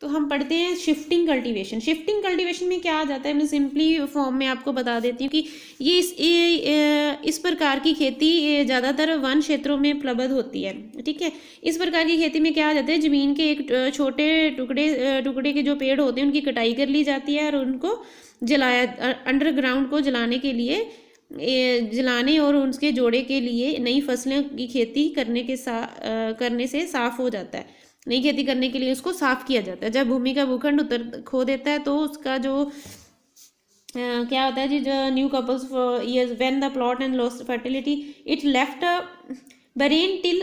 तो हम पढ़ते हैं शिफ्टिंग कल्टीवेशन शिफ्टिंग कल्टीवेशन में क्या आ जाता है मैं सिंपली फॉर्म में आपको बता देती हूँ कि ये इस ए, इस प्रकार की खेती ज़्यादातर वन क्षेत्रों में प्रबद्ध होती है ठीक है इस प्रकार की खेती में क्या आ जाता है ज़मीन के एक छोटे टुकड़े टुकड़े के जो पेड़ होते हैं उनकी कटाई कर ली जाती है और उनको जलाया अंडरग्राउंड को जलाने के लिए जलाने और उनके जोड़े के लिए नई फसलों की खेती करने के साथ करने से साफ़ हो जाता है नई खेती करने के लिए उसको साफ किया जाता है जब भूमि का भूखंड उतर खो देता है तो उसका जो Uh, क्या होता है जी जो new couples years when the plot and loss fertility it left barren till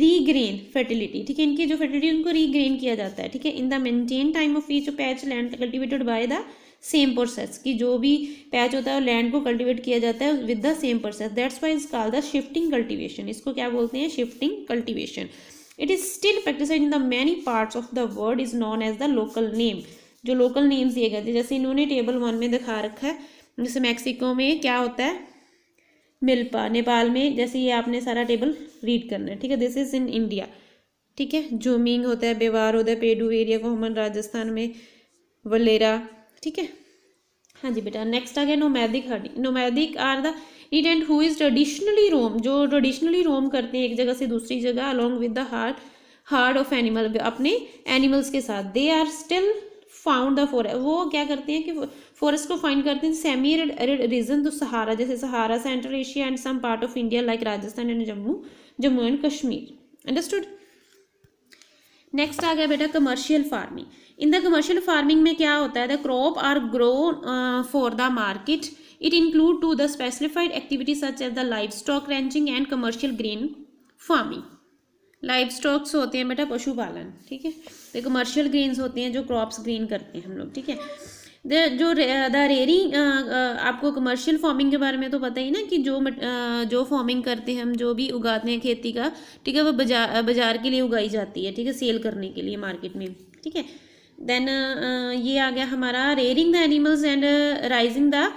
regain fertility ठीक है इनकी जो फर्टिलिटी उनको रीग्रेन किया जाता है ठीक है in the maintain time of each patch land cultivated by the same process कि जो भी पैच होता है लैंड को कल्टिवेट किया जाता है with the same process that's why is call the shifting cultivation इसको क्या बोलते हैं shifting cultivation it is still practice in the many part of the world is known as the local name जो local names दिए गए थे जैसे इन्होंने टेबल वन में दिखा रखा है जैसे मैक्सिको में क्या होता है मिल्पा नेपाल में जैसे ये आपने सारा टेबल रीड करना है ठीक है दिस इज़ इन इंडिया ठीक है जोमिंग होता है बेवार होता है पेडू एरिया कोहमन राजस्थान में वलेरा ठीक है हाँ जी बेटा नेक्स्ट आ गया nomadic herding nomadic are the and who is traditionally roam जो ट्रेडिशनली रोम करते हैं एक जगह से दूसरी जगह along with the herd herd of animal अपने एनिमल्स के साथ they are still found the forest वो क्या करते हैं कि फॉरेस्ट को फाइंड करते हैं सेमी रीजन तो सहारा जैसे Sahara central Asia and some part of India like Rajasthan and Jammu Jammu and Kashmir understood next आ गया बेटा commercial farming in the commercial farming में क्या होता है the crop are grow for the market It include to the specified activities such as the livestock ranching and commercial grain farming. Stocks होते हैं बेटा पशुपालन ठीक है तो कमर्शियल ग्रेन्स होते हैं जो क्रॉप्स ग्रीन करते हैं हम लोग ठीक है जो द रेरी आपको कमर्शियल फार्मिंग के बारे में तो पता ही ना कि जो जो फार्मिंग करते हैं हम जो भी उगाते हैं खेती का ठीक है वो बाजार बाजार के लिए उगाई जाती है ठीक है सेल करने के लिए मार्केट में ठीक है देन ये आ गया हमारा rearing the animals and raising the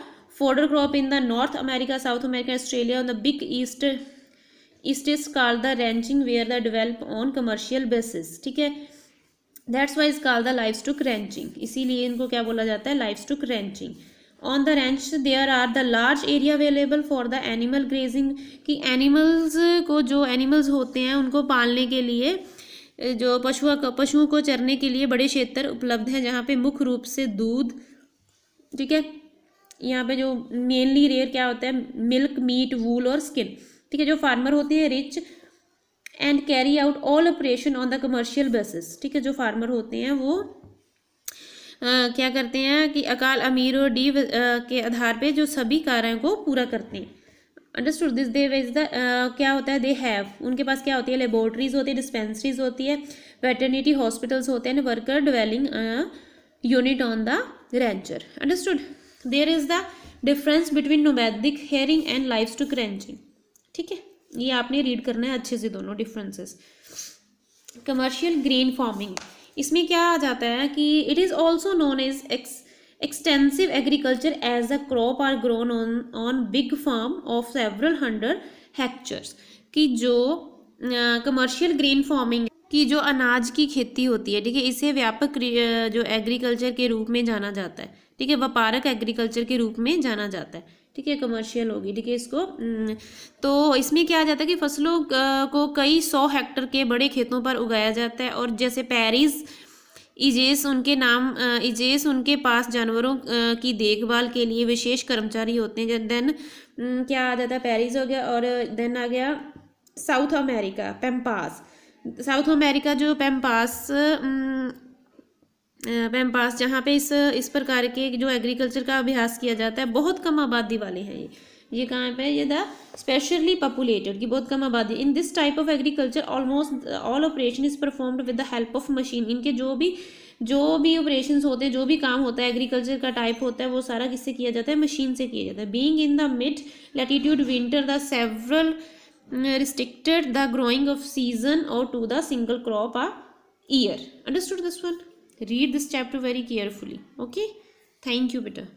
fodder crop in the North America South America Australia on the big east east is call the ranching where the develop on commercial basis ठीक है that's why is call the livestock ranching इसीलिए इनको क्या बोला जाता है livestock ranching on the ranch there are the large area available for the animal grazing कि animals को जो एनिमल्स होते हैं उनको पालने के लिए जो पशु पशुओं को चरने के लिए बड़े क्षेत्र उपलब्ध हैं जहाँ पे मुख्य रूप से दूध ठीक है यहाँ पे जो मेनली रेयर क्या होता है मिल्क मीट वूल और स्किन ठीक है जो फार्मर होते हैं rich and carry out all operation on the commercial basis ठीक है जो फार्मर होते हैं वो आ, क्या करते हैं कि अकाल अमीर और डी के आधार पे जो सभी कार्य को पूरा करते हैं understood this they is the क्या होता है दे हैव उनके पास क्या होती है लेबोरेटरीज होती है डिस्पेंसरीज होती है वेटर्निटी हॉस्पिटल्स होते हैं worker dwelling unit on the rancher understood there is the difference between nomadic herding and livestock ranching ठीक है ये आपने रीड करना है अच्छे से दोनों डिफरेंसेस कमर्शियल ग्रेन फार्मिंग इसमें क्या आ जाता है कि it is also known as ex extensive agriculture as a crop are grown on on big farm of several hundred hectares कि जो कमर्शियल ग्रेन फार्मिंग कि जो अनाज की खेती होती है ठीक है इसे व्यापक जो एग्रीकल्चर के रूप में जाना जाता है ठीक है व्यापारक एग्रीकल्चर के रूप में जाना जाता है ठीक है कमर्शियल होगी ठीक है इसको तो इसमें क्या आ जाता है कि फसलों को कई सौ हेक्टर के बड़े खेतों पर उगाया जाता है और जैसे पेरिस इजेस उनके नाम इजेस उनके पास जानवरों की देखभाल के लिए विशेष कर्मचारी होते हैं देन क्या आ जाता है पेरिस हो गया और देन आ गया South America pampas South America जो पेम्पास पेम्पास जहाँ पे इस इस प्रकार के जो एग्रीकल्चर का अभ्यास किया जाता है बहुत कम आबादी वाले हैं ये ये कहाँ पे ये द स्पेशली पॉपुलेटेड की बहुत कम आबादी in this type of agriculture almost all operation is performed with the help of machine इनके जो भी जो भी ऑपरेशन होते हैं जो भी काम होता है एग्रीकल्चर का टाइप होता है वो सारा किससे किया जाता है मशीन से किया जाता है being in the mid latitude winter the several restricted the growing of season or to the single crop a year understood this one read this chapter very carefully okay thank you Peter.